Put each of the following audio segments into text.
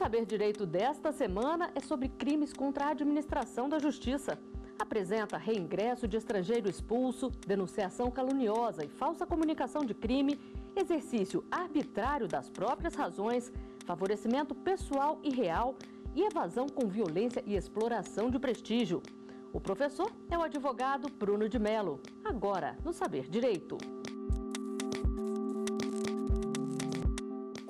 Saber Direito desta semana é sobre crimes contra a administração da justiça. Apresenta reingresso de estrangeiro expulso, denunciação caluniosa e falsa comunicação de crime, exercício arbitrário das próprias razões, favorecimento pessoal e real e evasão com violência e exploração de prestígio. O professor é o advogado Bruno de Mello. Agora, no Saber Direito.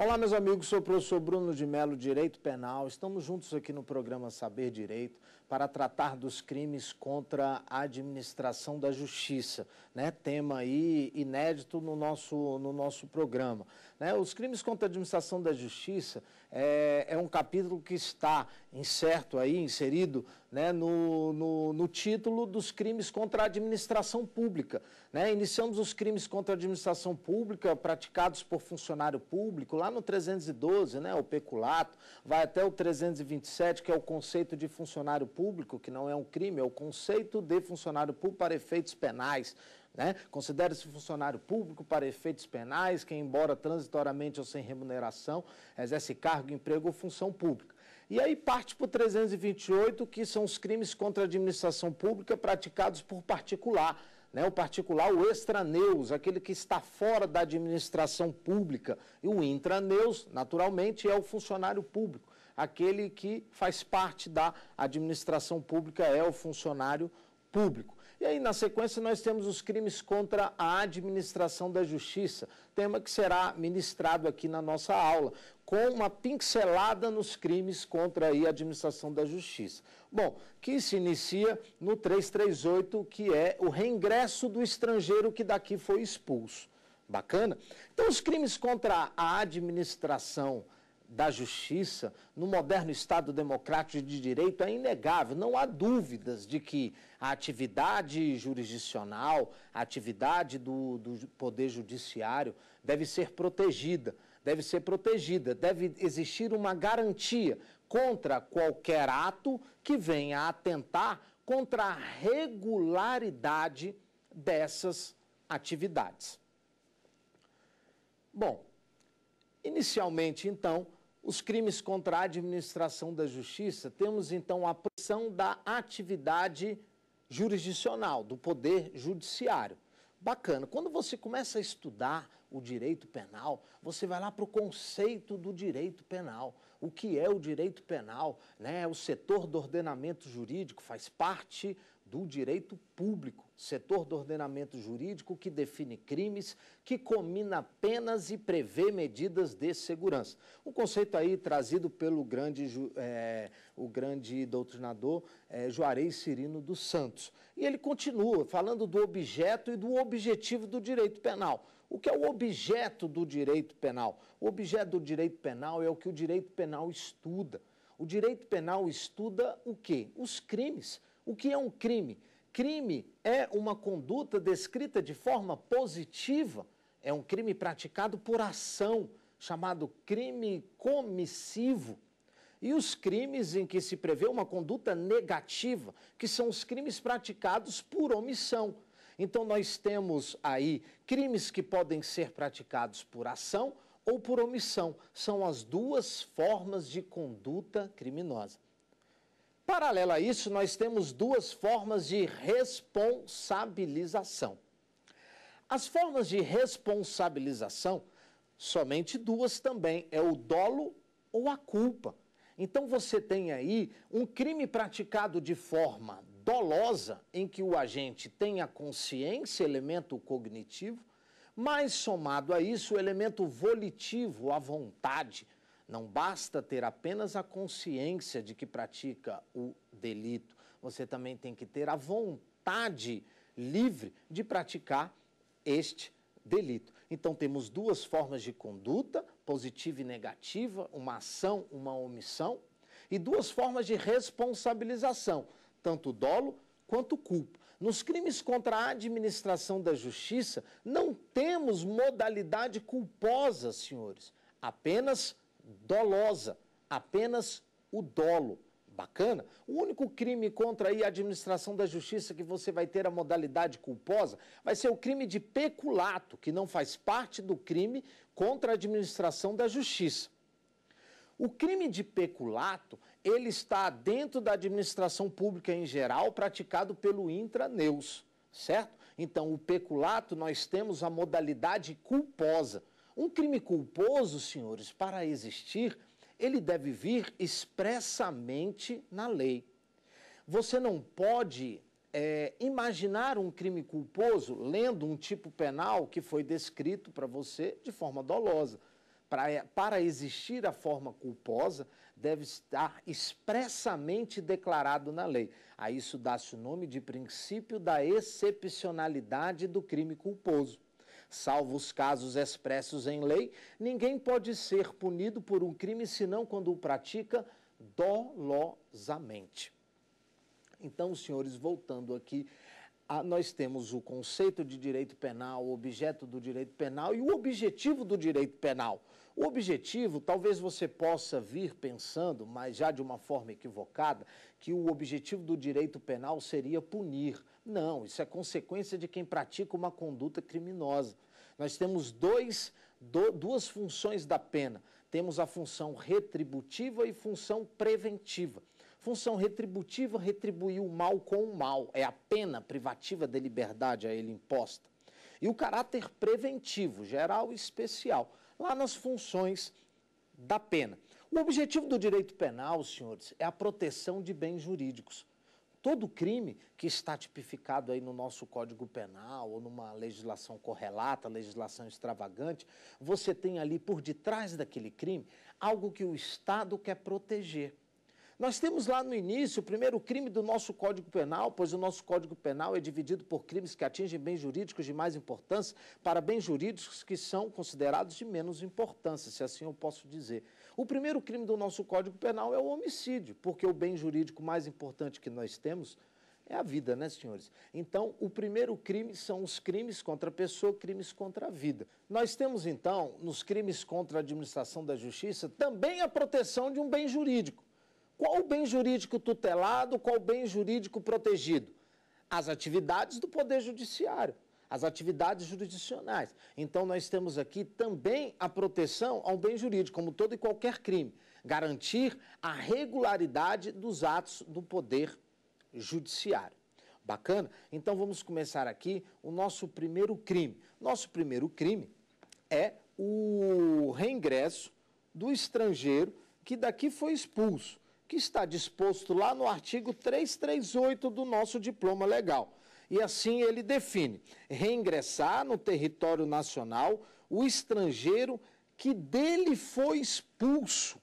Olá, meus amigos, sou o professor Bruno de Melo, Direito Penal. Estamos juntos aqui no programa Saber Direito para tratar dos crimes contra a administração da justiça, né? Tema aí inédito no nosso, no nosso programa. Né? Os crimes contra a administração da justiça é, é um capítulo que está incerto aí, inserido né, no, no, no, título dos crimes contra a administração pública. Né? Iniciamos os crimes contra a administração pública praticados por funcionário público lá no 312, né, o peculato, vai até o 327, que é o conceito de funcionário público público, que não é um crime, é o conceito de funcionário público para efeitos penais. Né? Considera-se funcionário público para efeitos penais, quem embora transitoriamente ou sem remuneração, exerce cargo, emprego ou função pública. E aí parte para o 328, que são os crimes contra a administração pública praticados por particular. Né, o particular, o extraneus, aquele que está fora da administração pública, e o intraneus, naturalmente, é o funcionário público aquele que faz parte da administração pública é o funcionário público. E aí, na sequência, nós temos os crimes contra a administração da justiça, tema que será ministrado aqui na nossa aula, com uma pincelada nos crimes contra a administração da justiça. Bom, que se inicia no 338, que é o reingresso do estrangeiro que daqui foi expulso. Bacana? Então, os crimes contra a administração da justiça no moderno Estado democrático de direito é inegável. Não há dúvidas de que a atividade jurisdicional, a atividade do, do Poder Judiciário deve ser protegida. Deve ser protegida, deve existir uma garantia contra qualquer ato que venha a atentar contra a regularidade dessas atividades. Bom, inicialmente, então, os crimes contra a administração da justiça, temos então a pressão da atividade jurisdicional, do poder judiciário. Bacana. Quando você começa a estudar o direito penal, você vai lá para o conceito do direito penal. O que é o direito penal? Né? O setor do ordenamento jurídico faz parte do direito público setor do ordenamento jurídico que define crimes, que combina penas e prevê medidas de segurança. O conceito aí trazido pelo grande, é, o grande doutrinador é, Juarez Cirino dos Santos. E ele continua falando do objeto e do objetivo do direito penal. O que é o objeto do direito penal? O objeto do direito penal é o que o direito penal estuda. O direito penal estuda o quê? Os crimes. O que é um crime? crime é uma conduta descrita de forma positiva, é um crime praticado por ação, chamado crime comissivo. E os crimes em que se prevê uma conduta negativa, que são os crimes praticados por omissão. Então, nós temos aí crimes que podem ser praticados por ação ou por omissão. São as duas formas de conduta criminosa. Paralelo a isso, nós temos duas formas de responsabilização. As formas de responsabilização, somente duas também, é o dolo ou a culpa. Então você tem aí um crime praticado de forma dolosa, em que o agente tem a consciência, elemento cognitivo, mais somado a isso o elemento volitivo, a vontade, não basta ter apenas a consciência de que pratica o delito, você também tem que ter a vontade livre de praticar este delito. Então temos duas formas de conduta, positiva e negativa, uma ação, uma omissão, e duas formas de responsabilização, tanto dolo quanto culpa. Nos crimes contra a administração da justiça, não temos modalidade culposa, senhores, apenas dolosa, apenas o dolo. Bacana? O único crime contra a administração da justiça que você vai ter a modalidade culposa vai ser o crime de peculato, que não faz parte do crime contra a administração da justiça. O crime de peculato, ele está dentro da administração pública em geral, praticado pelo intraneus, certo? Então, o peculato, nós temos a modalidade culposa. Um crime culposo, senhores, para existir, ele deve vir expressamente na lei. Você não pode é, imaginar um crime culposo lendo um tipo penal que foi descrito para você de forma dolosa. Pra, para existir a forma culposa, deve estar expressamente declarado na lei. A isso dá-se o nome de princípio da excepcionalidade do crime culposo. Salvo os casos expressos em lei, ninguém pode ser punido por um crime senão quando o pratica dolosamente. Então, senhores, voltando aqui, nós temos o conceito de direito penal, o objeto do direito penal e o objetivo do direito penal. O objetivo, talvez você possa vir pensando, mas já de uma forma equivocada, que o objetivo do direito penal seria punir. Não, isso é consequência de quem pratica uma conduta criminosa. Nós temos dois, do, duas funções da pena: temos a função retributiva e função preventiva. Função retributiva retribuir o mal com o mal, é a pena privativa de liberdade a ele imposta. E o caráter preventivo, geral e especial, lá nas funções da pena. O objetivo do direito penal, senhores, é a proteção de bens jurídicos todo crime que está tipificado aí no nosso Código Penal ou numa legislação correlata, legislação extravagante, você tem ali por detrás daquele crime algo que o Estado quer proteger. Nós temos lá no início o primeiro crime do nosso Código Penal, pois o nosso Código Penal é dividido por crimes que atingem bens jurídicos de mais importância para bens jurídicos que são considerados de menos importância, se assim eu posso dizer. O primeiro crime do nosso Código Penal é o homicídio, porque o bem jurídico mais importante que nós temos é a vida, né, senhores? Então, o primeiro crime são os crimes contra a pessoa, crimes contra a vida. Nós temos, então, nos crimes contra a administração da justiça, também a proteção de um bem jurídico. Qual o bem jurídico tutelado, qual o bem jurídico protegido? As atividades do Poder Judiciário as atividades jurisdicionais. Então, nós temos aqui também a proteção ao bem jurídico, como todo e qualquer crime, garantir a regularidade dos atos do poder judiciário. Bacana? Então, vamos começar aqui o nosso primeiro crime. Nosso primeiro crime é o reingresso do estrangeiro que daqui foi expulso, que está disposto lá no artigo 338 do nosso diploma legal. E assim ele define: reingressar no território nacional o estrangeiro que dele foi expulso.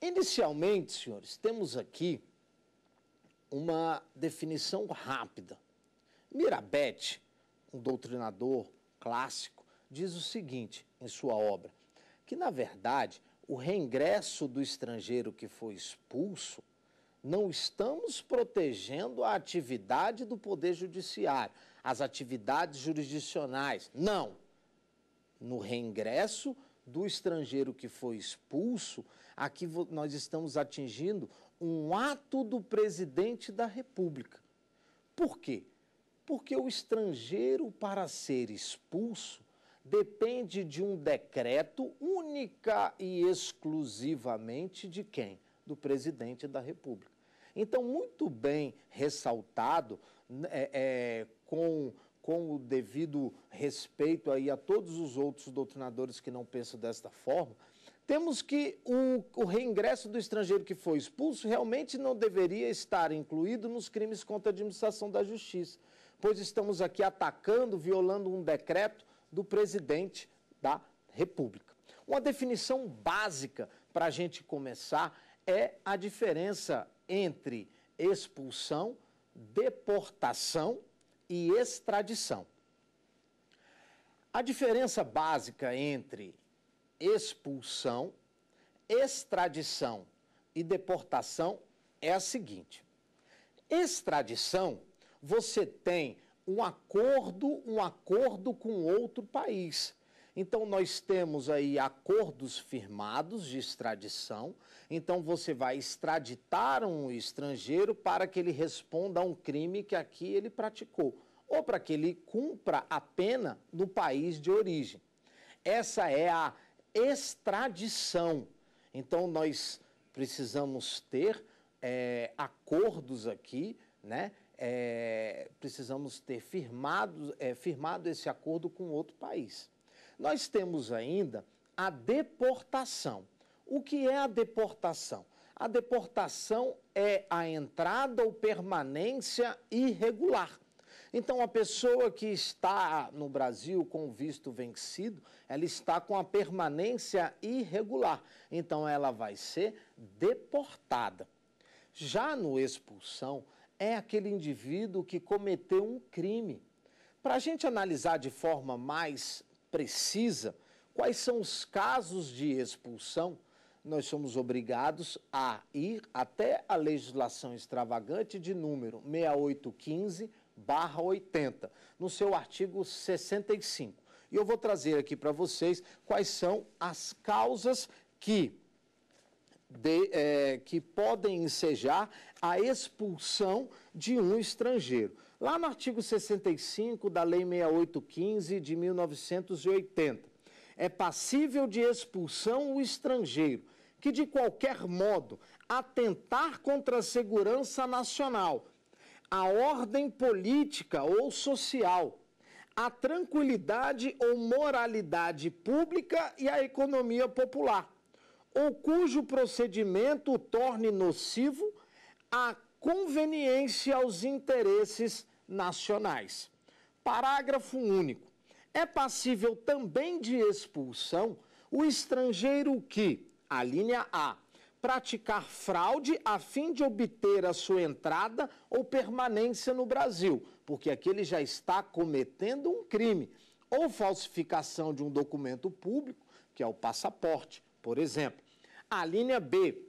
Inicialmente, senhores, temos aqui uma definição rápida. Mirabete, um doutrinador clássico, diz o seguinte em sua obra: que, na verdade, o reingresso do estrangeiro que foi expulso não estamos protegendo a atividade do Poder Judiciário, as atividades jurisdicionais. Não. No reingresso do estrangeiro que foi expulso, aqui nós estamos atingindo um ato do presidente da República. Por quê? Porque o estrangeiro, para ser expulso, depende de um decreto única e exclusivamente de quem? Do presidente da República. Então, muito bem ressaltado, é, é, com, com o devido respeito aí a todos os outros doutrinadores que não pensam desta forma, temos que o, o, reingresso do estrangeiro que foi expulso realmente não deveria estar incluído nos crimes contra a administração da justiça, pois estamos aqui atacando, violando um decreto do presidente da República. Uma definição básica para a gente começar é a diferença entre expulsão, deportação e extradição. A diferença básica entre expulsão, extradição e deportação é a seguinte: extradição, você tem um acordo, um acordo com outro país. Então, nós temos aí acordos firmados de extradição. Então, você vai extraditar um estrangeiro para que ele responda a um crime que aqui ele praticou, ou para que ele cumpra a pena no país de origem. Essa é a extradição. Então, nós precisamos ter é, acordos aqui, né? É, precisamos ter firmado, é, firmado esse acordo com outro país. Nós temos ainda a deportação. O que é a deportação? A deportação é a entrada ou permanência irregular. Então, a pessoa que está no Brasil com visto vencido, ela está com a permanência irregular. Então, ela vai ser deportada. Já no expulsão, é aquele indivíduo que cometeu um crime. Para a gente analisar de forma mais precisa, quais são os casos de expulsão, nós somos obrigados a ir até a legislação extravagante de número 6815-80, no seu artigo 65. E eu vou trazer aqui para vocês quais são as causas que, de, é, que podem ensejar a expulsão de um estrangeiro. Lá no artigo 65 da Lei 6815 de 1980, é passível de expulsão o estrangeiro que, de qualquer modo, atentar contra a segurança nacional, a ordem política ou social, a tranquilidade ou moralidade pública e a economia popular, ou cujo procedimento o torne nocivo à conveniência aos interesses nacionais. Parágrafo único. É passível também de expulsão o estrangeiro que, a linha A, praticar fraude a fim de obter a sua entrada ou permanência no Brasil, porque aqui ele já está cometendo um crime, ou falsificação de um documento público, que é o passaporte, por exemplo. A linha B,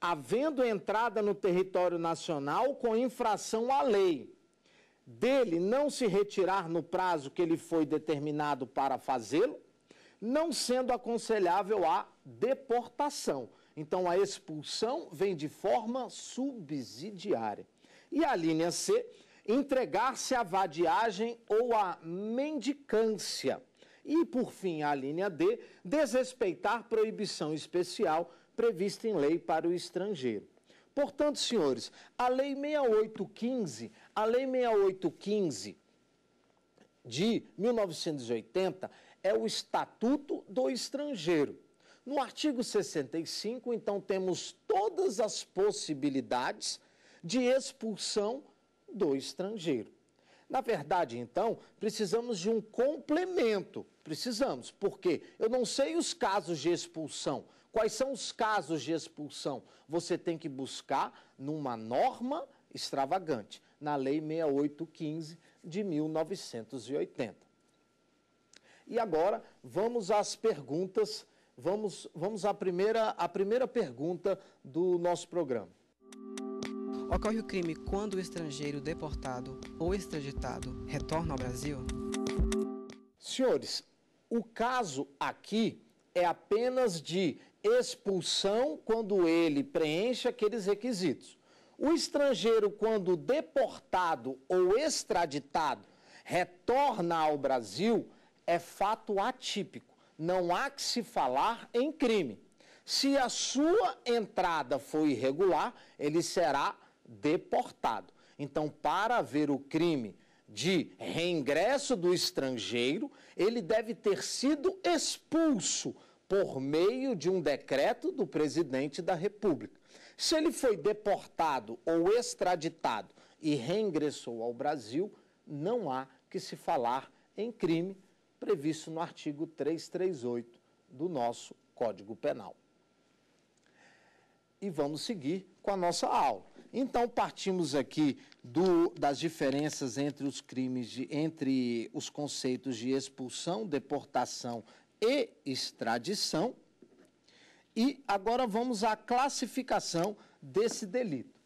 havendo entrada no território nacional com infração à lei, dele não se retirar no prazo que ele foi determinado para fazê-lo, não sendo aconselhável a deportação. Então, a expulsão vem de forma subsidiária. E a linha C, entregar-se à vadiagem ou à mendicância. E, por fim, a linha D, desrespeitar proibição especial prevista em lei para o estrangeiro. Portanto, senhores, a Lei 6815, a Lei 6815 de 1980 é o Estatuto do Estrangeiro. No artigo 65, então, temos todas as possibilidades de expulsão do estrangeiro. Na verdade, então, precisamos de um complemento. Precisamos, porque eu não sei os casos de expulsão, Quais são os casos de expulsão? Você tem que buscar numa norma extravagante, na Lei 6815 de 1980. E agora vamos às perguntas. Vamos, vamos à, primeira, à primeira pergunta do nosso programa. Ocorre o crime quando o estrangeiro deportado ou extraditado retorna ao Brasil? Senhores, o caso aqui é apenas de expulsão quando ele preenche aqueles requisitos. O estrangeiro, quando deportado ou extraditado, retorna ao Brasil, é fato atípico. Não há que se falar em crime. Se a sua entrada foi irregular, ele será deportado. Então, para haver o crime de reingresso do estrangeiro, ele deve ter sido expulso por meio de um decreto do presidente da República. Se ele foi deportado ou extraditado e reingressou ao Brasil, não há que se falar em crime previsto no artigo 338 do nosso Código Penal. E vamos seguir com a nossa aula. Então partimos aqui do, das diferenças entre os crimes de, entre os conceitos de expulsão, deportação e extradição. E agora vamos à classificação desse delito.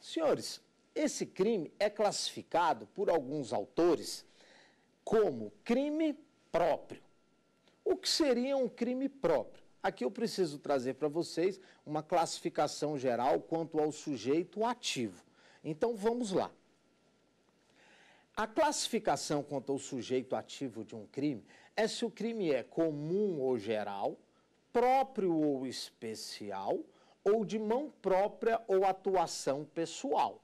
Senhores, esse crime é classificado por alguns autores como crime próprio. O que seria um crime próprio? Aqui eu preciso trazer para vocês uma classificação geral quanto ao sujeito ativo. Então vamos lá. A classificação quanto ao sujeito ativo de um crime é se o crime é comum ou geral, próprio ou especial, ou de mão própria ou atuação pessoal.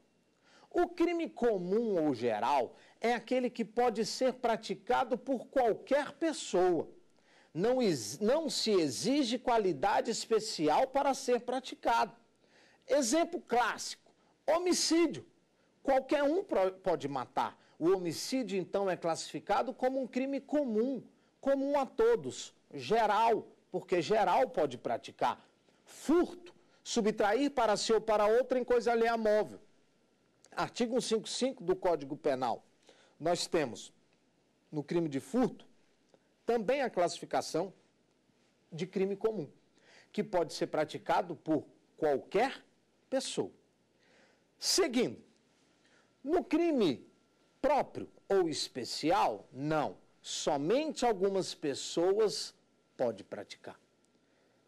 O crime comum ou geral é aquele que pode ser praticado por qualquer pessoa. Não, não se exige qualidade especial para ser praticado. Exemplo clássico: homicídio. Qualquer um pode matar. O homicídio, então, é classificado como um crime comum, comum a todos, geral, porque geral pode praticar. Furto, subtrair para si ou para outra em coisa alheia móvel. Artigo 155 do Código Penal. Nós temos, no crime de furto, também a classificação de crime comum, que pode ser praticado por qualquer pessoa. Seguindo, no crime próprio ou especial, não somente algumas pessoas pode praticar.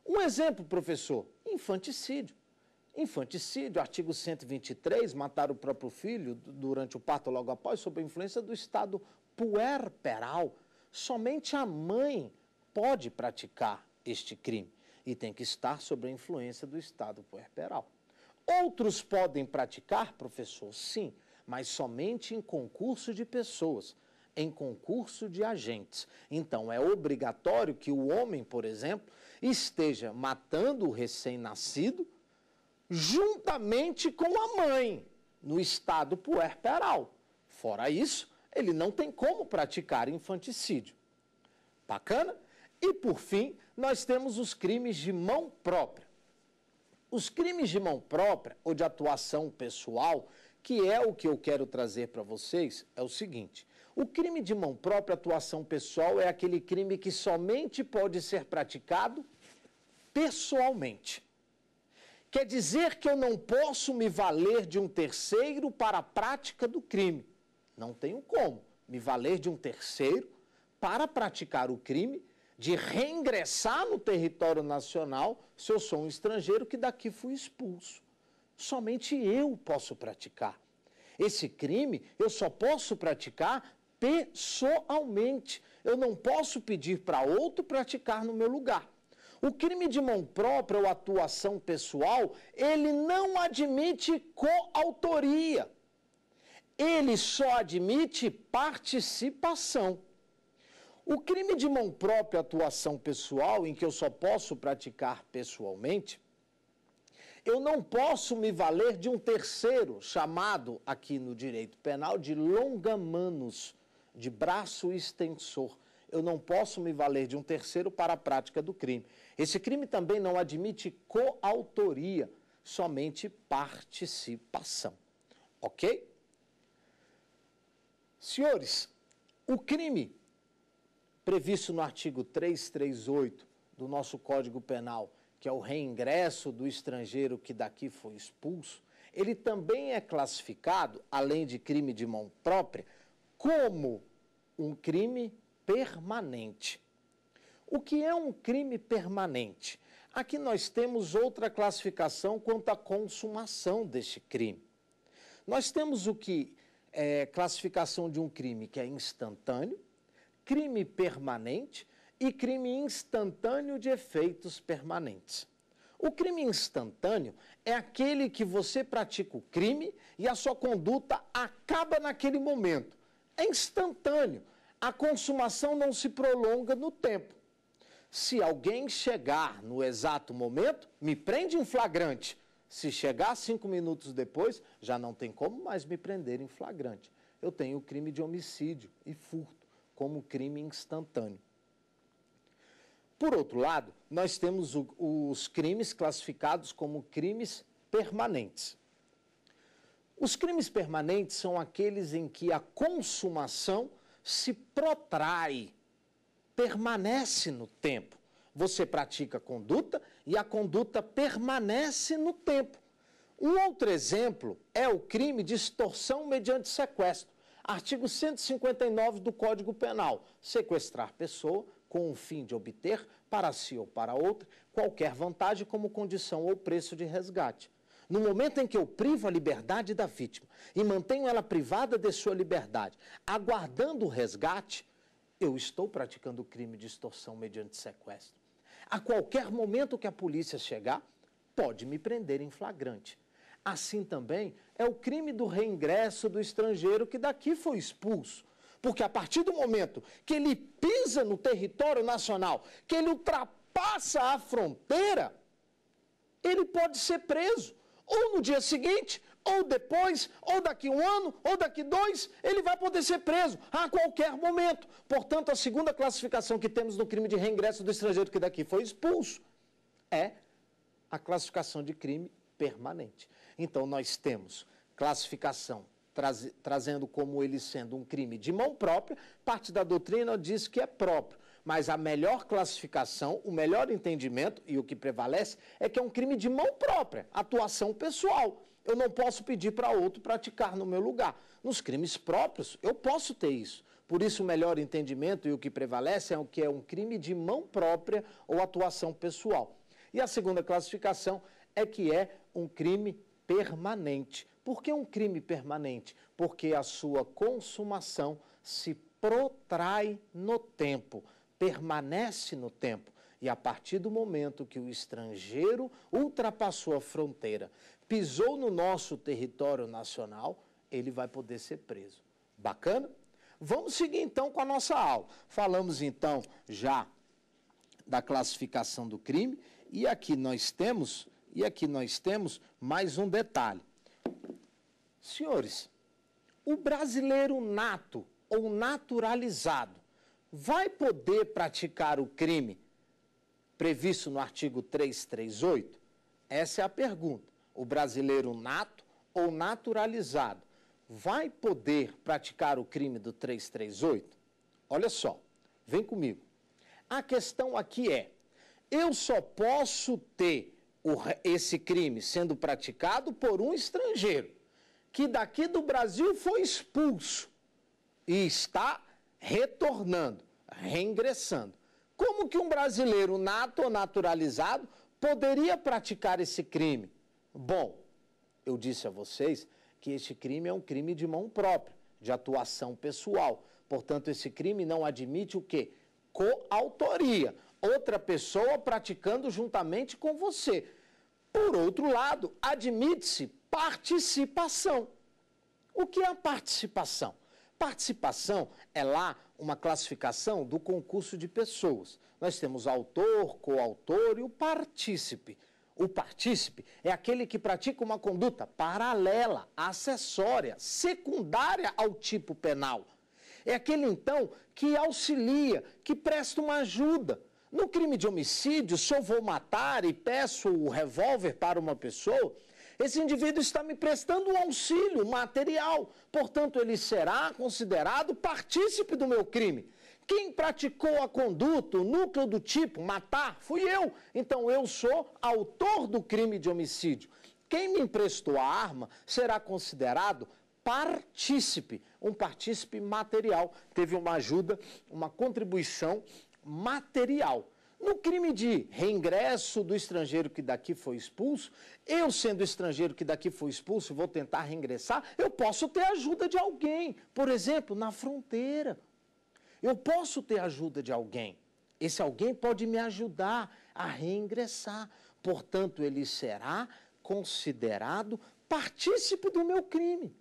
Um exemplo, professor, infanticídio. Infanticídio, artigo 123, matar o próprio filho durante o parto logo após, sob a influência do estado puerperal. Somente a mãe pode praticar este crime e tem que estar sob a influência do estado puerperal. Outros podem praticar, professor, sim, mas somente em concurso de pessoas em concurso de agentes. Então, é obrigatório que o homem, por exemplo, esteja matando o recém-nascido juntamente com a mãe, no estado puerperal. Fora isso, ele não tem como praticar infanticídio. Bacana? E por fim, nós temos os crimes de mão própria. Os crimes de mão própria ou de atuação pessoal, que é o que eu quero trazer para vocês, é o seguinte: o crime de mão própria, atuação pessoal, é aquele crime que somente pode ser praticado pessoalmente. Quer dizer que eu não posso me valer de um terceiro para a prática do crime. Não tenho como me valer de um terceiro para praticar o crime de reingressar no território nacional se eu sou um estrangeiro que daqui fui expulso. Somente eu posso praticar. Esse crime eu só posso praticar pessoalmente. Eu não posso pedir para outro praticar no meu lugar. O crime de mão própria ou atuação pessoal, ele não admite coautoria. Ele só admite participação. O crime de mão própria, atuação pessoal, em que eu só posso praticar pessoalmente, eu não posso me valer de um terceiro, chamado aqui no direito penal de longa-manos de braço extensor. Eu não posso me valer de um terceiro para a prática do crime. Esse crime também não admite coautoria, somente participação. Ok? Senhores, o crime previsto no artigo 338 do nosso Código Penal, que é o reingresso do estrangeiro que daqui foi expulso, ele também é classificado, além de crime de mão própria, como um crime permanente. O que é um crime permanente? Aqui nós temos outra classificação quanto à consumação deste crime. Nós temos o que é classificação de um crime que é instantâneo, crime permanente e crime instantâneo de efeitos permanentes. O crime instantâneo é aquele que você pratica o crime e a sua conduta acaba naquele momento. É instantâneo. A consumação não se prolonga no tempo. Se alguém chegar no exato momento, me prende em flagrante. Se chegar cinco minutos depois, já não tem como mais me prender em flagrante. Eu tenho o crime de homicídio e furto como crime instantâneo. Por outro lado, nós temos o, os crimes classificados como crimes permanentes. Os crimes permanentes são aqueles em que a consumação se protrai, permanece no tempo. Você pratica conduta e a conduta permanece no tempo. Um outro exemplo é o crime de extorsão mediante sequestro. Artigo 159 do Código Penal: sequestrar pessoa com o fim de obter, para si ou para outra, qualquer vantagem como condição ou preço de resgate. No momento em que eu privo a liberdade da vítima e mantenho ela privada de sua liberdade, aguardando o resgate, eu estou praticando o crime de extorsão mediante sequestro. A qualquer momento que a polícia chegar, pode me prender em flagrante. Assim também é o crime do reingresso do estrangeiro que daqui foi expulso. Porque a partir do momento que ele pisa no território nacional, que ele ultrapassa a fronteira, ele pode ser preso ou no dia seguinte, ou depois, ou daqui um ano, ou daqui dois, ele vai poder ser preso a qualquer momento. Portanto, a segunda classificação que temos no crime de reingresso do estrangeiro que daqui foi expulso é a classificação de crime permanente. Então, nós temos classificação trazendo como ele sendo um crime de mão própria, parte da doutrina diz que é próprio mas a melhor classificação, o melhor entendimento e o que prevalece é que é um crime de mão própria, atuação pessoal. Eu não posso pedir para outro praticar no meu lugar. Nos crimes próprios, eu posso ter isso. Por isso, o melhor entendimento e o que prevalece é o que é um crime de mão própria ou atuação pessoal. E a segunda classificação é que é um crime permanente. Por que um crime permanente? Porque a sua consumação se protrai no tempo permanece no tempo. E a partir do momento que o estrangeiro ultrapassou a fronteira, pisou no nosso território nacional, ele vai poder ser preso. Bacana? Vamos seguir então com a nossa aula. Falamos então já da classificação do crime e aqui nós temos e aqui nós temos mais um detalhe. Senhores, o brasileiro nato ou naturalizado vai poder praticar o crime previsto no artigo 338? Essa é a pergunta. O brasileiro nato ou naturalizado vai poder praticar o crime do 338? Olha só, vem comigo. A questão aqui é: eu só posso ter o, esse crime sendo praticado por um estrangeiro que daqui do Brasil foi expulso e está retornando, reingressando. Como que um brasileiro nato ou naturalizado poderia praticar esse crime? Bom, eu disse a vocês que este crime é um crime de mão própria, de atuação pessoal. Portanto, esse crime não admite o quê? Coautoria. Outra pessoa praticando juntamente com você. Por outro lado, admite-se participação. O que é a participação? participação é lá uma classificação do concurso de pessoas. Nós temos autor, coautor e o partícipe. O partícipe é aquele que pratica uma conduta paralela, acessória, secundária ao tipo penal. É aquele, então, que auxilia, que presta uma ajuda. No crime de homicídio, se eu vou matar e peço o revólver para uma pessoa, esse indivíduo está me prestando um auxílio material, portanto, ele será considerado partícipe do meu crime. Quem praticou a conduta, o núcleo do tipo, matar, fui eu. Então eu sou autor do crime de homicídio. Quem me emprestou a arma será considerado partícipe, um partícipe material. Teve uma ajuda, uma contribuição material. No crime de reingresso do estrangeiro que daqui foi expulso, eu sendo estrangeiro que daqui foi expulso e vou tentar reingressar, eu posso ter ajuda de alguém, por exemplo, na fronteira. Eu posso ter ajuda de alguém. Esse alguém pode me ajudar a reingressar. Portanto, ele será considerado partícipe do meu crime.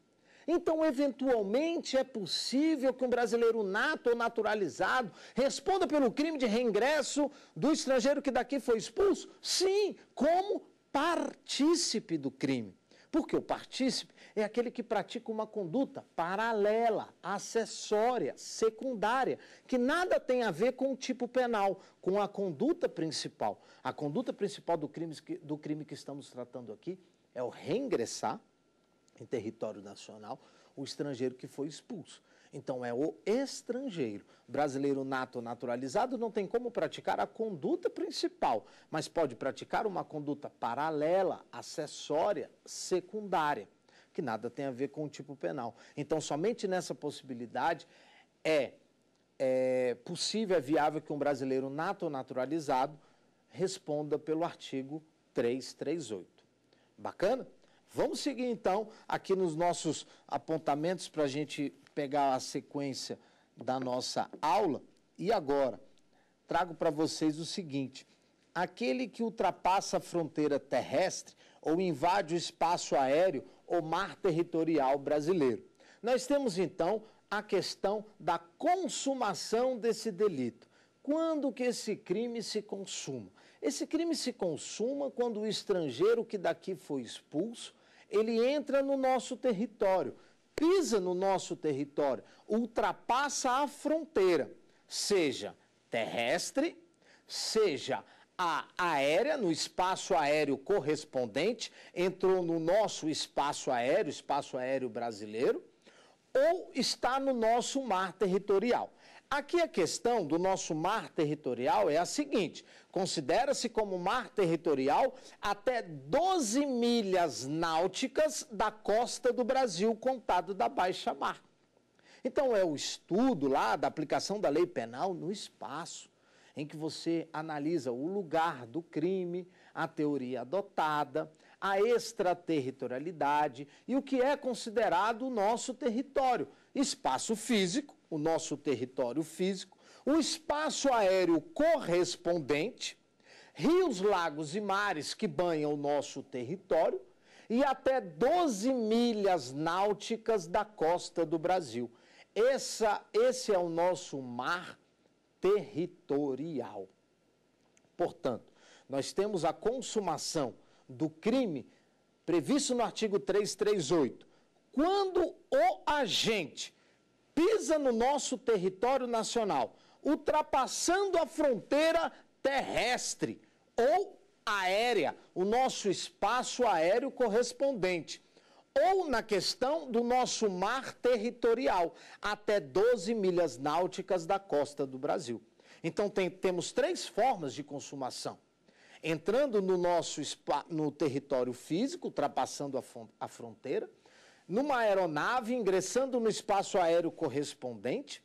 Então, eventualmente, é possível que um brasileiro nato ou naturalizado responda pelo crime de reingresso do estrangeiro que daqui foi expulso? Sim, como partícipe do crime. Porque o partícipe é aquele que pratica uma conduta paralela, acessória, secundária, que nada tem a ver com o tipo penal, com a conduta principal. A conduta principal do crime que, do crime que estamos tratando aqui é o reingressar em território nacional o estrangeiro que foi expulso. Então é o estrangeiro. Brasileiro nato naturalizado não tem como praticar a conduta principal, mas pode praticar uma conduta paralela, acessória, secundária, que nada tem a ver com o tipo penal. Então somente nessa possibilidade é, é possível, é viável que um brasileiro nato naturalizado responda pelo artigo 338. Bacana? Vamos seguir então aqui nos nossos apontamentos para a gente pegar a sequência da nossa aula. E agora, trago para vocês o seguinte: aquele que ultrapassa a fronteira terrestre ou invade o espaço aéreo ou mar territorial brasileiro. Nós temos então a questão da consumação desse delito. Quando que esse crime se consuma? Esse crime se consuma quando o estrangeiro que daqui foi expulso ele entra no nosso território, pisa no nosso território, ultrapassa a fronteira, seja terrestre, seja a aérea, no espaço aéreo correspondente, entrou no nosso espaço aéreo, espaço aéreo brasileiro, ou está no nosso mar territorial. Aqui a questão do nosso mar territorial é a seguinte: considera-se como mar territorial até 12 milhas náuticas da costa do Brasil, contado da baixa mar. Então, é o estudo lá da aplicação da lei penal no espaço, em que você analisa o lugar do crime, a teoria adotada, a extraterritorialidade e o que é considerado o nosso território espaço físico, o nosso território físico, o espaço aéreo correspondente, rios, lagos e mares que banham o nosso território e até 12 milhas náuticas da costa do Brasil. Essa, esse é o nosso mar territorial. Portanto, nós temos a consumação do crime previsto no artigo 338 quando o agente pisa no nosso território nacional, ultrapassando a fronteira terrestre ou aérea, o nosso espaço aéreo correspondente, ou na questão do nosso mar territorial, até 12 milhas náuticas da costa do Brasil. Então, tem, temos três formas de consumação entrando no nosso no território físico, ultrapassando a, a fronteira, numa aeronave ingressando no espaço aéreo correspondente.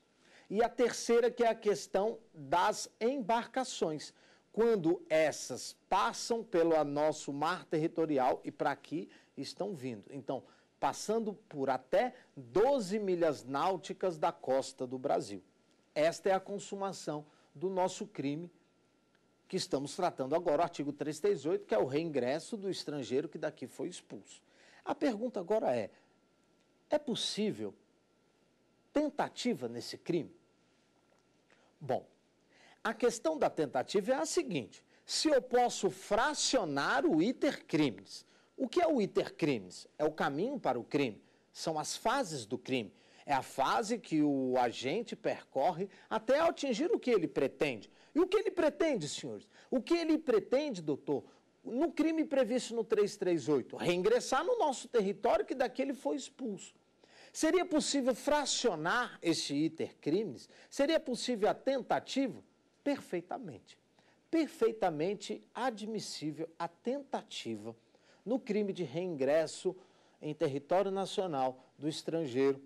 E a terceira, que é a questão das embarcações. Quando essas passam pelo nosso mar territorial e para aqui estão vindo. Então, passando por até 12 milhas náuticas da costa do Brasil. Esta é a consumação do nosso crime que estamos tratando agora, o artigo 338, que é o reingresso do estrangeiro que daqui foi expulso. A pergunta agora é: é possível tentativa nesse crime? Bom, a questão da tentativa é a seguinte: se eu posso fracionar o iter crimes. O que é o iter crimes? É o caminho para o crime, são as fases do crime. É a fase que o agente percorre até atingir o que ele pretende. E o que ele pretende, senhores? O que ele pretende, doutor? No crime previsto no 338, reingressar no nosso território que daqui ele foi expulso. Seria possível fracionar este crimes? Seria possível a tentativa? Perfeitamente. Perfeitamente admissível a tentativa no crime de reingresso em território nacional do estrangeiro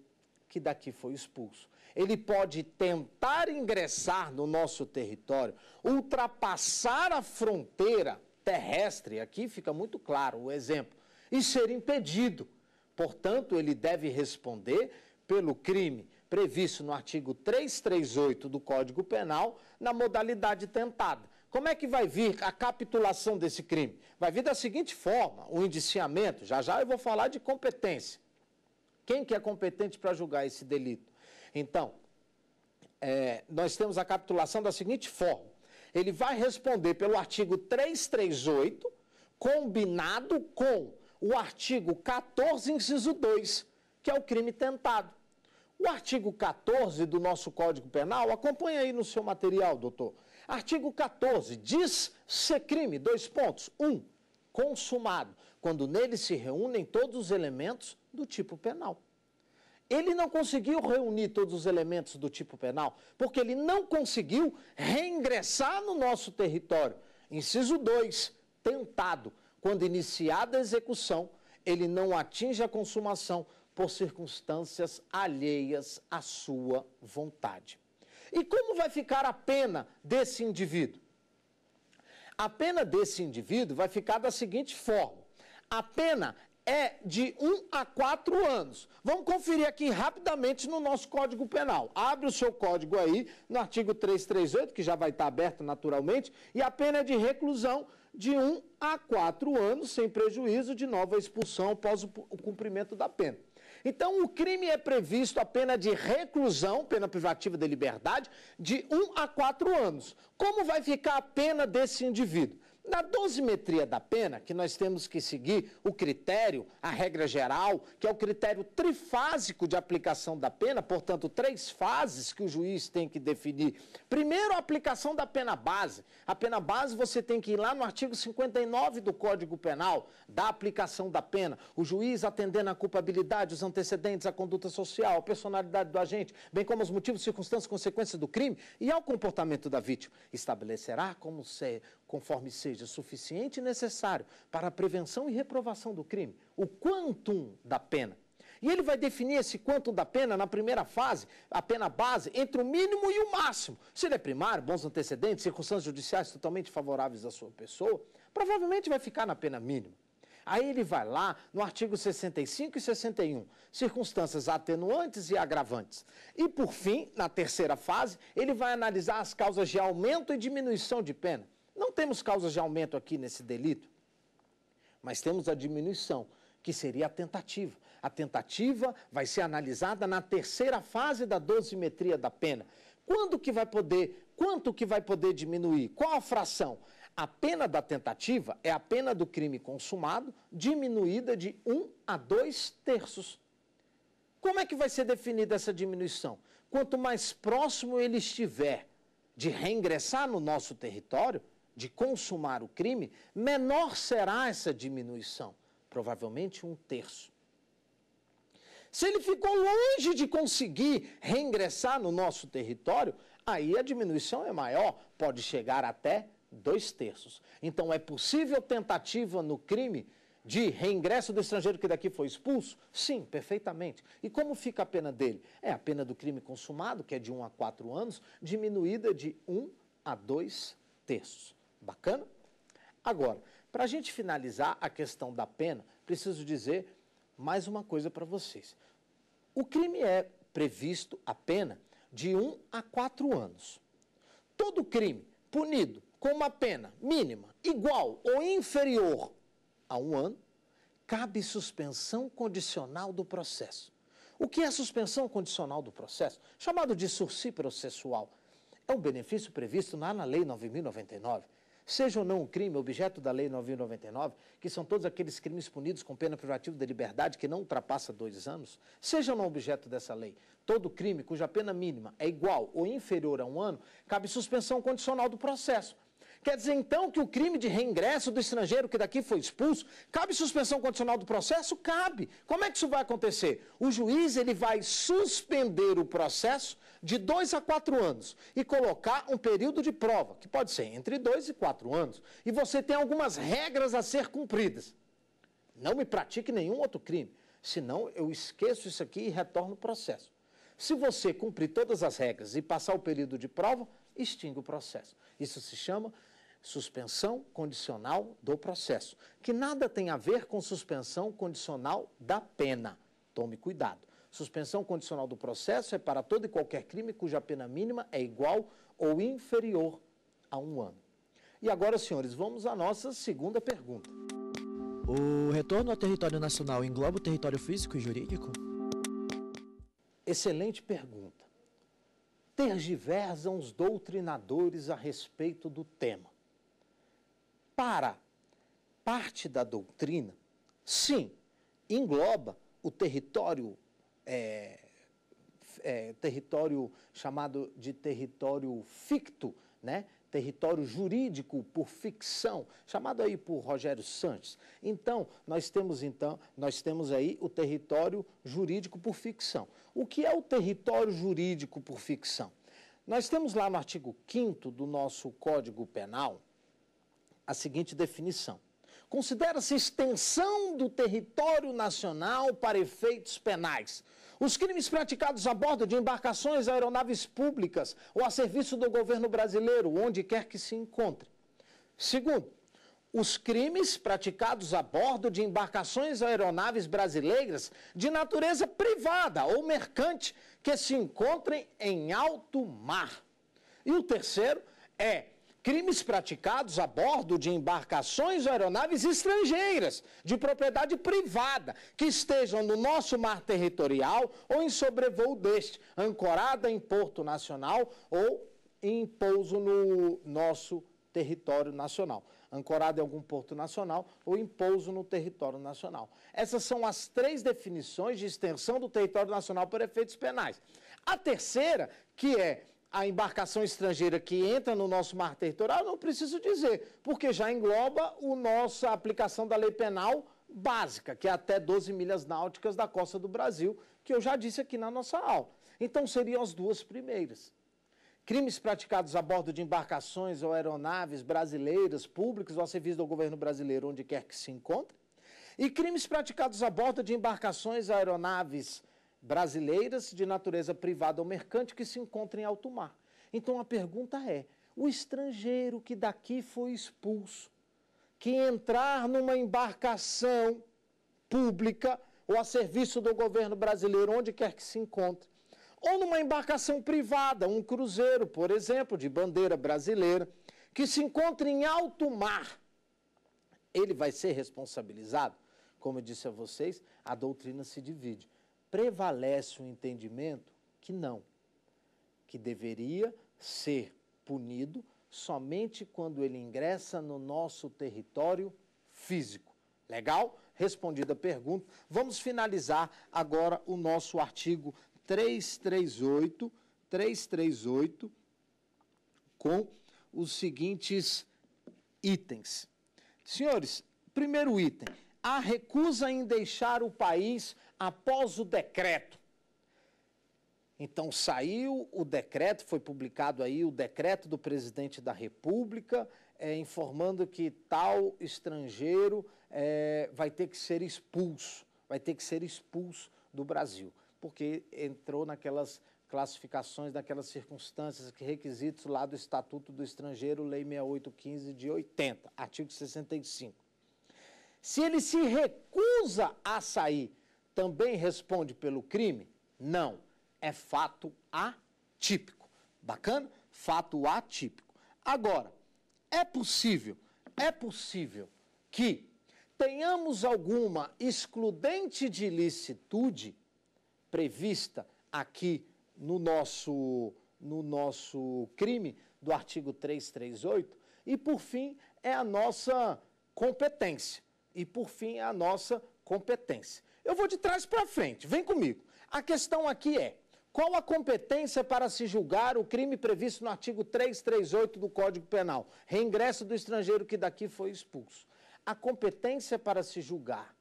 que daqui foi expulso. Ele pode tentar ingressar no nosso território, ultrapassar a fronteira terrestre, aqui fica muito claro o exemplo, e ser impedido. Portanto, ele deve responder pelo crime previsto no artigo 338 do Código Penal na modalidade tentada. Como é que vai vir a capitulação desse crime? Vai vir da seguinte forma: o indiciamento, já já eu vou falar de competência. Quem que é competente para julgar esse delito? Então, é, nós temos a capitulação da seguinte forma: ele vai responder pelo artigo 338, combinado com o artigo 14, inciso 2, que é o crime tentado. O artigo 14 do nosso Código Penal, acompanha aí no seu material, doutor. Artigo 14 diz ser crime, dois pontos. Um, consumado, quando nele se reúnem todos os elementos do tipo penal. Ele não conseguiu reunir todos os elementos do tipo penal, porque ele não conseguiu reingressar no nosso território. Inciso 2, tentado quando iniciada a execução, ele não atinge a consumação por circunstâncias alheias à sua vontade. E como vai ficar a pena desse indivíduo? A pena desse indivíduo vai ficar da seguinte forma: a pena é de 1 a 4 anos. Vamos conferir aqui rapidamente no nosso Código Penal. Abre o seu código aí no artigo 338, que já vai estar aberto naturalmente, e a pena é de reclusão de 1 um a 4 anos, sem prejuízo de nova expulsão após o cumprimento da pena. Então, o crime é previsto a pena de reclusão, pena privativa de liberdade, de 1 um a 4 anos. Como vai ficar a pena desse indivíduo? Na dosimetria da pena, que nós temos que seguir o critério, a regra geral, que é o critério trifásico de aplicação da pena, portanto, três fases que o juiz tem que definir. Primeiro, a aplicação da pena base. A pena base você tem que ir lá no artigo 59 do Código Penal, da aplicação da pena. O juiz atendendo à culpabilidade, os antecedentes, a conduta social, a personalidade do agente, bem como os motivos, circunstâncias, consequências do crime e ao comportamento da vítima. Estabelecerá como ser conforme seja suficiente e necessário para a prevenção e reprovação do crime, o quantum da pena. E ele vai definir esse quantum da pena na primeira fase, a pena base, entre o mínimo e o máximo. Se ele é primário, bons antecedentes, circunstâncias judiciais totalmente favoráveis à sua pessoa, provavelmente vai ficar na pena mínima. Aí ele vai lá no artigo 65 e 61, circunstâncias atenuantes e agravantes. E por fim, na terceira fase, ele vai analisar as causas de aumento e diminuição de pena. Não temos causas de aumento aqui nesse delito, mas temos a diminuição, que seria a tentativa. A tentativa vai ser analisada na terceira fase da dosimetria da pena. Quando que vai poder, quanto que vai poder diminuir? Qual a fração? A pena da tentativa é a pena do crime consumado diminuída de 1 a 2 terços. Como é que vai ser definida essa diminuição? Quanto mais próximo ele estiver de reingressar no nosso território, de consumar o crime, menor será essa diminuição, provavelmente um terço. Se ele ficou longe de conseguir reingressar no nosso território, aí a diminuição é maior, pode chegar até dois terços. Então, é possível tentativa no crime de reingresso do estrangeiro que daqui foi expulso? Sim, perfeitamente. E como fica a pena dele? É a pena do crime consumado, que é de um a quatro anos, diminuída de um a dois terços. Bacana? Agora, para a gente finalizar a questão da pena, preciso dizer mais uma coisa para vocês. O crime é previsto a pena de 1 a 4 anos. Todo crime punido com uma pena mínima, igual ou inferior a um ano, cabe suspensão condicional do processo. O que é suspensão condicional do processo? Chamado de sursi processual. É um benefício previsto lá na Lei 9.099 seja ou não o crime objeto da Lei 9.099, que são todos aqueles crimes punidos com pena privativa da liberdade que não ultrapassa dois anos, seja ou não objeto dessa lei, todo crime cuja pena mínima é igual ou inferior a um ano, cabe suspensão condicional do processo. Quer dizer então que o crime de reingresso do estrangeiro que daqui foi expulso, cabe suspensão condicional do processo? Cabe. Como é que isso vai acontecer? O juiz ele vai suspender o processo de dois a quatro anos e colocar um período de prova, que pode ser entre dois e quatro anos. E você tem algumas regras a ser cumpridas. Não me pratique nenhum outro crime, senão eu esqueço isso aqui e retorno o processo. Se você cumprir todas as regras e passar o período de prova, extingue o processo. Isso se chama suspensão condicional do processo, que nada tem a ver com suspensão condicional da pena. Tome cuidado. Suspensão condicional do processo é para todo e qualquer crime cuja pena mínima é igual ou inferior a um ano. E agora, senhores, vamos à nossa segunda pergunta. O retorno ao território nacional engloba o território físico e jurídico? Excelente pergunta. Tergiversam os doutrinadores a respeito do tema para parte da doutrina, sim, engloba o território, é, é, território chamado de território ficto, né? território jurídico por ficção, chamado aí por Rogério Santos. Então, nós temos então, nós temos aí o território jurídico por ficção. O que é o território jurídico por ficção? Nós temos lá no artigo 5 do nosso Código Penal, a seguinte definição: considera-se extensão do território nacional para efeitos penais. Os crimes praticados a bordo de embarcações, aeronaves públicas ou a serviço do governo brasileiro, onde quer que se encontre. Segundo, os crimes praticados a bordo de embarcações aeronaves brasileiras de natureza privada ou mercante que se encontrem em alto mar. E o terceiro é crimes praticados a bordo de embarcações ou aeronaves estrangeiras, de propriedade privada, que estejam no nosso mar territorial ou em sobrevoo deste, ancorada em porto nacional ou em pouso no nosso território nacional ancorada em algum porto nacional ou em pouso no território nacional. Essas são as três definições de extensão do território nacional por efeitos penais. A terceira, que é a embarcação estrangeira que entra no nosso mar territorial, não preciso dizer, porque já engloba a nossa aplicação da lei penal básica, que é até 12 milhas náuticas da costa do Brasil, que eu já disse aqui na nossa aula. Então seriam as duas primeiras. Crimes praticados a bordo de embarcações ou aeronaves brasileiras, públicas ou a serviço do governo brasileiro, onde quer que se encontre. E crimes praticados a bordo de embarcações, aeronaves brasileiras de natureza privada ou mercante que se encontram em alto mar. Então a pergunta é: o estrangeiro que daqui foi expulso, que entrar numa embarcação pública ou a serviço do governo brasileiro, onde quer que se encontre, ou numa embarcação privada, um cruzeiro, por exemplo, de bandeira brasileira, que se encontre em alto mar, ele vai ser responsabilizado? Como eu disse a vocês, a doutrina se divide prevalece o entendimento que não, que deveria ser punido somente quando ele ingressa no nosso território físico. Legal? Respondida a pergunta. Vamos finalizar agora o nosso artigo 338, 338 com os seguintes itens. Senhores, primeiro item, a recusa em deixar o país após o decreto. Então saiu o decreto, foi publicado aí o decreto do presidente da República, é, informando que tal estrangeiro é, vai ter que ser expulso, vai ter que ser expulso do Brasil, porque entrou naquelas classificações, naquelas circunstâncias, requisitos lá do Estatuto do Estrangeiro, Lei 6815 de 80, artigo 65. Se ele se recusa a sair também responde pelo crime? Não. É fato atípico. Bacana? Fato atípico. Agora, é possível, é possível que tenhamos alguma excludente de ilicitude prevista aqui no nosso, no nosso crime do artigo 338. E, por fim, é a nossa competência. E, por fim, é a nossa competência. Eu vou de trás para frente, vem comigo. A questão aqui é: qual a competência para se julgar o crime previsto no artigo 338 do Código Penal? Reingresso do estrangeiro que daqui foi expulso. A competência para se julgar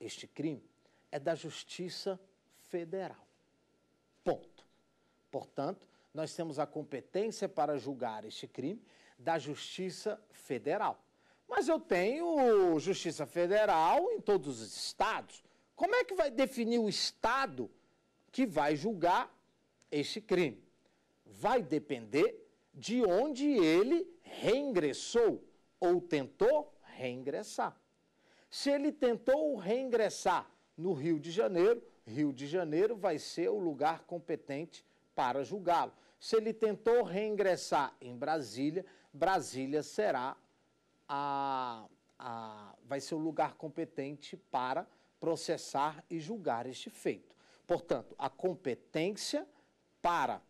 este crime é da Justiça Federal. Ponto. Portanto, nós temos a competência para julgar este crime da Justiça Federal. Mas eu tenho Justiça Federal em todos os estados. Como é que vai definir o Estado que vai julgar este crime? Vai depender de onde ele reingressou ou tentou reingressar. Se ele tentou reingressar no Rio de Janeiro, Rio de Janeiro vai ser o lugar competente para julgá-lo. Se ele tentou reingressar em Brasília, Brasília será a, a, vai ser o lugar competente para processar e julgar este feito. Portanto, a competência para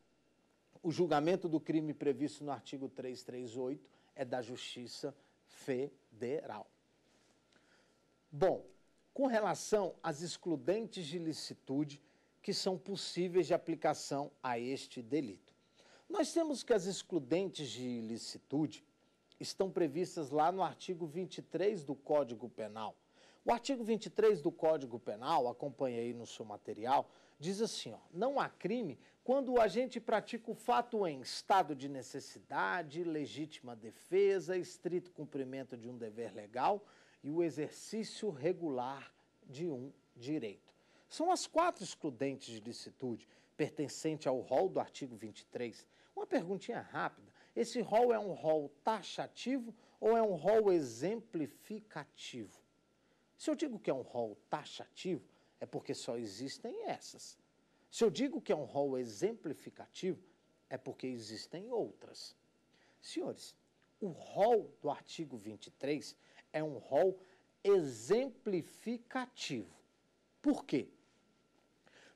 o julgamento do crime previsto no artigo 338 é da Justiça Federal. Bom, com relação às excludentes de licitude que são possíveis de aplicação a este delito. Nós temos que as excludentes de licitude estão previstas lá no artigo 23 do Código Penal o artigo 23 do Código Penal, acompanha aí no seu material, diz assim, ó, não há crime quando o agente pratica o fato em estado de necessidade, legítima defesa, estrito cumprimento de um dever legal e o exercício regular de um direito. São as quatro excludentes de licitude pertencente ao rol do artigo 23. Uma perguntinha rápida, esse rol é um rol taxativo ou é um rol exemplificativo? Se eu digo que é um rol taxativo, é porque só existem essas. Se eu digo que é um rol exemplificativo, é porque existem outras. Senhores, o rol do artigo 23 é um rol exemplificativo. Por quê?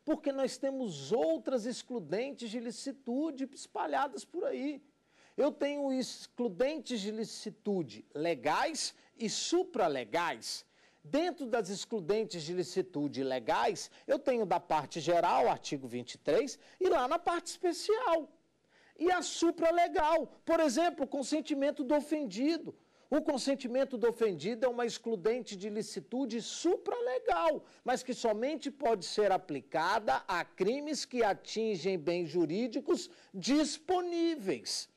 Porque nós temos outras excludentes de licitude espalhadas por aí. Eu tenho excludentes de licitude legais e supralegais. Dentro das excludentes de licitude legais, eu tenho da parte geral, artigo 23, e lá na parte especial. E a supralegal, por exemplo, consentimento do ofendido. O consentimento do ofendido é uma excludente de licitude supralegal, mas que somente pode ser aplicada a crimes que atingem bens jurídicos disponíveis.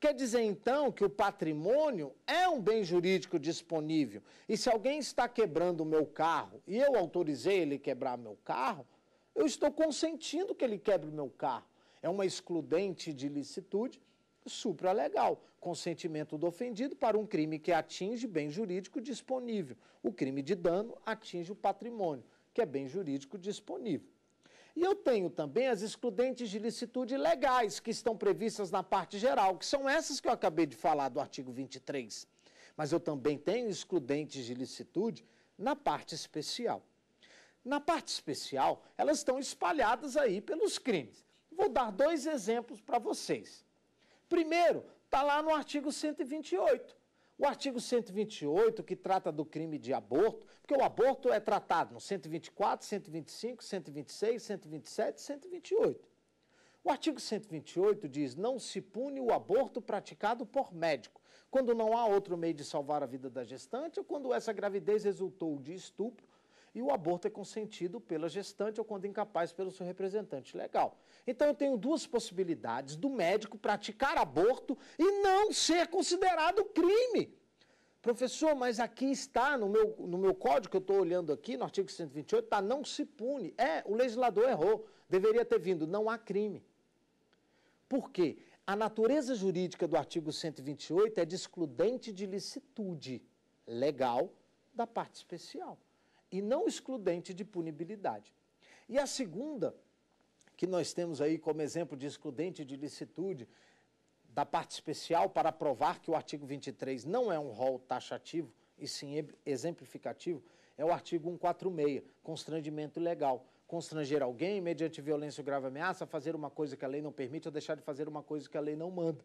Quer dizer, então, que o patrimônio é um bem jurídico disponível. E se alguém está quebrando o meu carro e eu autorizei ele quebrar meu carro, eu estou consentindo que ele quebre o meu carro. É uma excludente de licitude supralegal, consentimento do ofendido para um crime que atinge bem jurídico disponível. O crime de dano atinge o patrimônio, que é bem jurídico disponível. E eu tenho também as excludentes de licitude legais, que estão previstas na parte geral, que são essas que eu acabei de falar do artigo 23. Mas eu também tenho excludentes de licitude na parte especial. Na parte especial, elas estão espalhadas aí pelos crimes. Vou dar dois exemplos para vocês. Primeiro, está lá no artigo 128. O artigo 128, que trata do crime de aborto, porque o aborto é tratado no 124, 125, 126, 127 128. O artigo 128 diz: não se pune o aborto praticado por médico, quando não há outro meio de salvar a vida da gestante ou quando essa gravidez resultou de estupro e o aborto é consentido pela gestante ou quando incapaz pelo seu representante legal. Então eu tenho duas possibilidades do médico praticar aborto e não ser considerado crime. Professor, mas aqui está no meu, no meu código que eu estou olhando aqui, no artigo 128, está não se pune. É, o legislador errou. Deveria ter vindo, não há crime. Por quê? A natureza jurídica do artigo 128 é de excludente de licitude legal da parte especial e não excludente de punibilidade. E a segunda, que nós temos aí como exemplo de excludente de licitude, da parte especial para provar que o artigo 23 não é um rol taxativo e sim exemplificativo, é o artigo 146, constrangimento legal. Constranger alguém mediante violência ou grave ameaça a fazer uma coisa que a lei não permite ou deixar de fazer uma coisa que a lei não manda.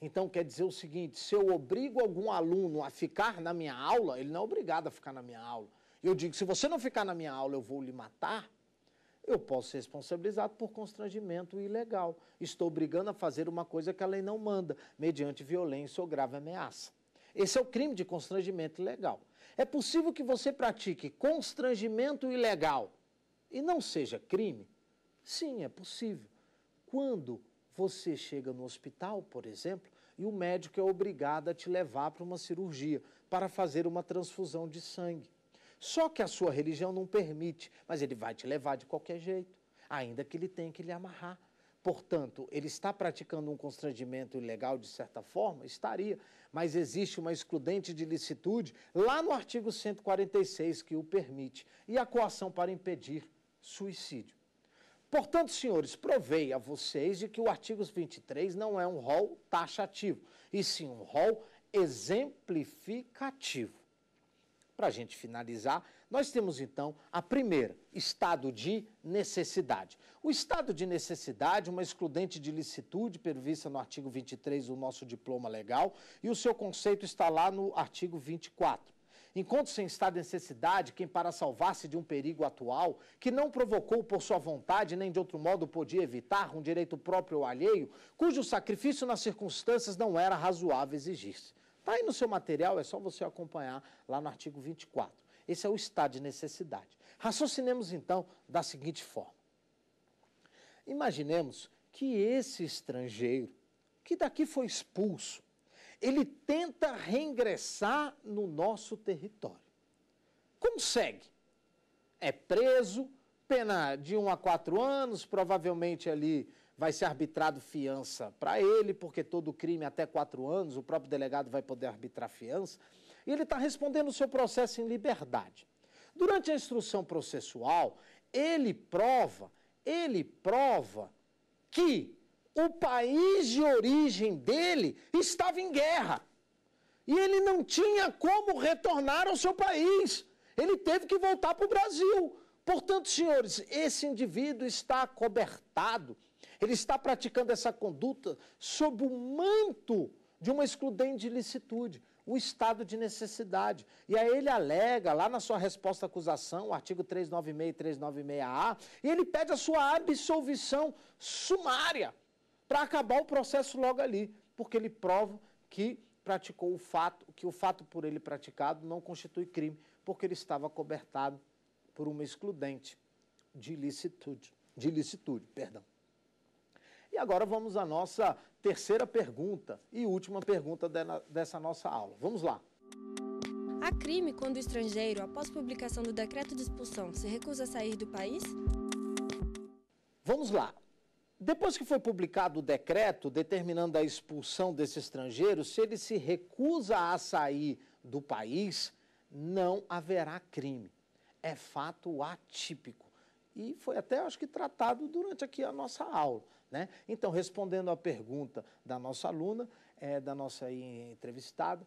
Então quer dizer o seguinte, se eu obrigo algum aluno a ficar na minha aula, ele não é obrigado a ficar na minha aula eu digo, se você não ficar na minha aula, eu vou lhe matar, eu posso ser responsabilizado por constrangimento ilegal. Estou obrigando a fazer uma coisa que a lei não manda, mediante violência ou grave ameaça. Esse é o crime de constrangimento ilegal. É possível que você pratique constrangimento ilegal e não seja crime? Sim, é possível. Quando você chega no hospital, por exemplo, e o médico é obrigado a te levar para uma cirurgia para fazer uma transfusão de sangue. Só que a sua religião não permite, mas ele vai te levar de qualquer jeito, ainda que ele tenha que lhe amarrar. Portanto, ele está praticando um constrangimento ilegal de certa forma? Estaria, mas existe uma excludente de licitude lá no artigo 146 que o permite e a coação para impedir suicídio. Portanto, senhores, provei a vocês de que o artigo 23 não é um rol taxativo, e sim um rol exemplificativo. Para a gente finalizar, nós temos então a primeira, estado de necessidade. O estado de necessidade, uma excludente de licitude prevista no artigo 23 do nosso diploma legal, e o seu conceito está lá no artigo 24. Enquanto sem estado de necessidade quem, para salvar-se de um perigo atual, que não provocou por sua vontade nem de outro modo podia evitar um direito próprio ou alheio, cujo sacrifício nas circunstâncias não era razoável exigir-se. Está aí no seu material, é só você acompanhar lá no artigo 24. Esse é o estado de necessidade. Raciocinemos então da seguinte forma. Imaginemos que esse estrangeiro, que daqui foi expulso, ele tenta reingressar no nosso território. Consegue. É preso, pena de um a quatro anos, provavelmente ali vai ser arbitrado fiança para ele, porque todo crime até quatro anos, o próprio delegado vai poder arbitrar fiança, e ele está respondendo o seu processo em liberdade. Durante a instrução processual, ele prova, ele prova que o país de origem dele estava em guerra. E ele não tinha como retornar ao seu país. Ele teve que voltar para o Brasil. Portanto, senhores, esse indivíduo está cobertado. Ele está praticando essa conduta sob o manto de uma excludente ilicitude, o estado de necessidade. E aí ele alega, lá na sua resposta à acusação, o artigo 396 e 396A, e ele pede a sua absolvição sumária para acabar o processo logo ali, porque ele prova que praticou o fato, que o fato por ele praticado não constitui crime, porque ele estava cobertado por uma excludente de ilicitude, de ilicitude, perdão. E agora vamos à nossa terceira pergunta e última pergunta dessa nossa aula. Vamos lá. Há crime quando o estrangeiro, após publicação do decreto de expulsão, se recusa a sair do país? Vamos lá. Depois que foi publicado o decreto determinando a expulsão desse estrangeiro, se ele se recusa a sair do país, não haverá crime. É fato atípico. E foi até, acho que, tratado durante aqui a nossa aula. Né? Então, respondendo à pergunta da nossa aluna, é, da nossa entrevistada,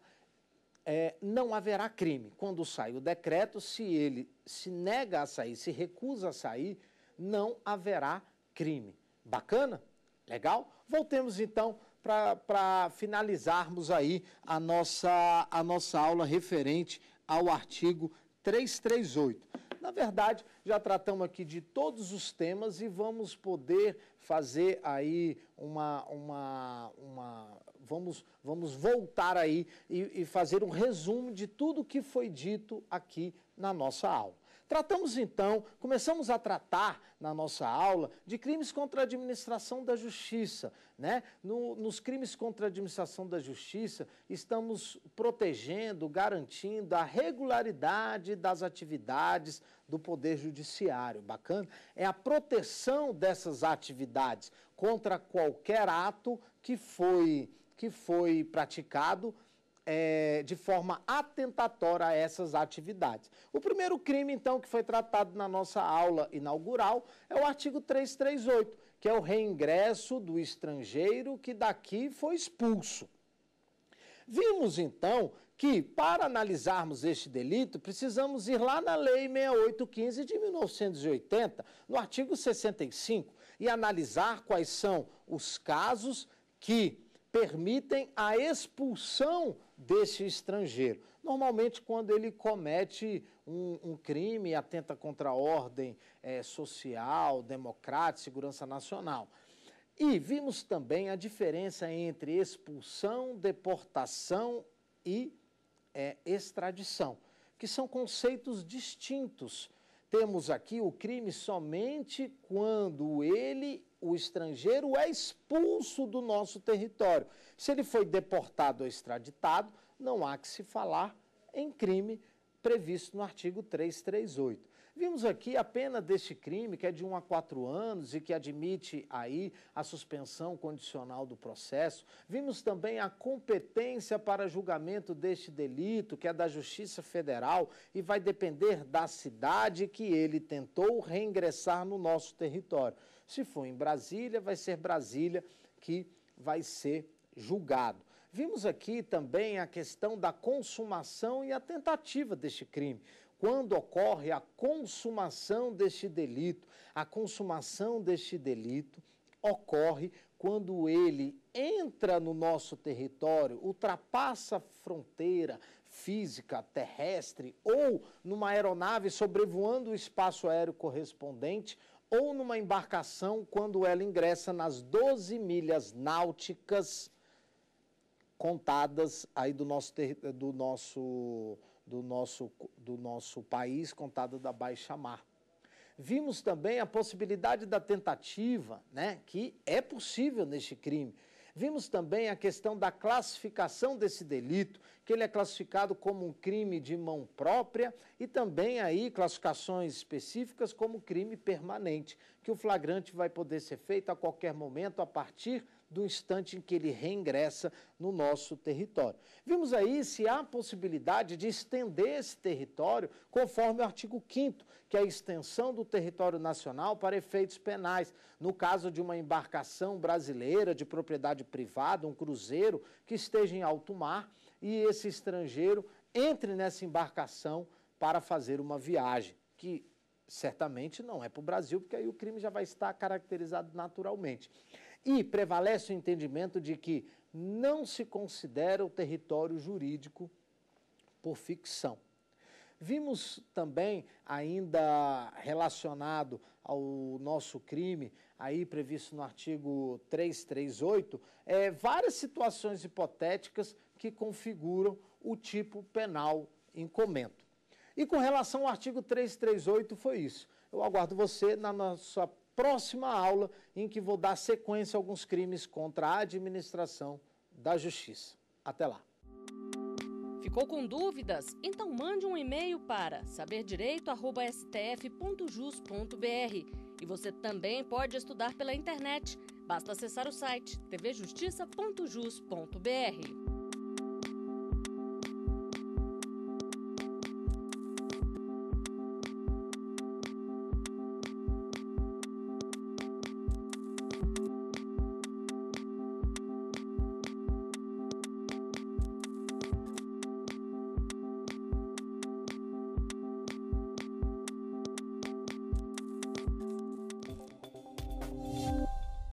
é, não haverá crime. Quando sai o decreto, se ele se nega a sair, se recusa a sair, não haverá crime. Bacana? Legal? Voltemos então para finalizarmos aí a nossa, a nossa aula referente ao artigo 338. Na verdade, já tratamos aqui de todos os temas e vamos poder fazer aí uma, uma, uma vamos, vamos voltar aí e, e fazer um resumo de tudo que foi dito aqui na nossa aula. Tratamos então, começamos a tratar na nossa aula de crimes contra a administração da justiça. Né? No, nos crimes contra a administração da justiça, estamos protegendo, garantindo a regularidade das atividades do Poder Judiciário. Bacana? É a proteção dessas atividades contra qualquer ato que foi, que foi praticado é, de forma atentatória a essas atividades. O primeiro crime, então, que foi tratado na nossa aula inaugural é o artigo 338, que é o reingresso do estrangeiro que daqui foi expulso. Vimos, então, que para analisarmos este delito, precisamos ir lá na Lei 6815 de 1980, no artigo 65, e analisar quais são os casos que permitem a expulsão desse estrangeiro. Normalmente, quando ele comete um, um crime, atenta contra a ordem é, social, democrática, segurança nacional. E vimos também a diferença entre expulsão, deportação e é, extradição, que são conceitos distintos temos aqui o crime somente quando ele, o estrangeiro, é expulso do nosso território. Se ele foi deportado ou extraditado, não há que se falar em crime previsto no artigo 338. Vimos aqui a pena deste crime, que é de 1 a 4 anos e que admite aí a suspensão condicional do processo. Vimos também a competência para julgamento deste delito, que é da Justiça Federal e vai depender da cidade que ele tentou reingressar no nosso território. Se for em Brasília, vai ser Brasília que vai ser julgado. Vimos aqui também a questão da consumação e a tentativa deste crime quando ocorre a consumação deste delito. A consumação deste delito ocorre quando ele entra no nosso território, ultrapassa a fronteira física, terrestre, ou numa aeronave sobrevoando o espaço aéreo correspondente, ou numa embarcação quando ela ingressa nas 12 milhas náuticas contadas aí do nosso, do nosso do nosso, do nosso país, contada da baixa mar. Vimos também a possibilidade da tentativa, né, que é possível neste crime. Vimos também a questão da classificação desse delito, que ele é classificado como um crime de mão própria e também aí classificações específicas como crime permanente, que o flagrante vai poder ser feito a qualquer momento a partir do instante em que ele reingressa no nosso território. Vimos aí se há possibilidade de estender esse território conforme o artigo 5 que é a extensão do território nacional para efeitos penais, no caso de uma embarcação brasileira de propriedade privada, um cruzeiro que esteja em alto mar e esse estrangeiro entre nessa embarcação para fazer uma viagem, que certamente não é para o Brasil, porque aí o crime já vai estar caracterizado naturalmente. E prevalece o entendimento de que não se considera o território jurídico por ficção. Vimos também, ainda relacionado ao nosso crime, aí previsto no artigo 338, é, várias situações hipotéticas que configuram o tipo penal em comento. E com relação ao artigo 338, foi isso. Eu aguardo você na nossa próxima aula em que vou dar sequência a alguns crimes contra a administração da justiça. Até lá. Ficou com dúvidas? Então mande um e-mail para saberdireito@stf.jus.br. E você também pode estudar pela internet. Basta acessar o site tvjustiça.jus.br.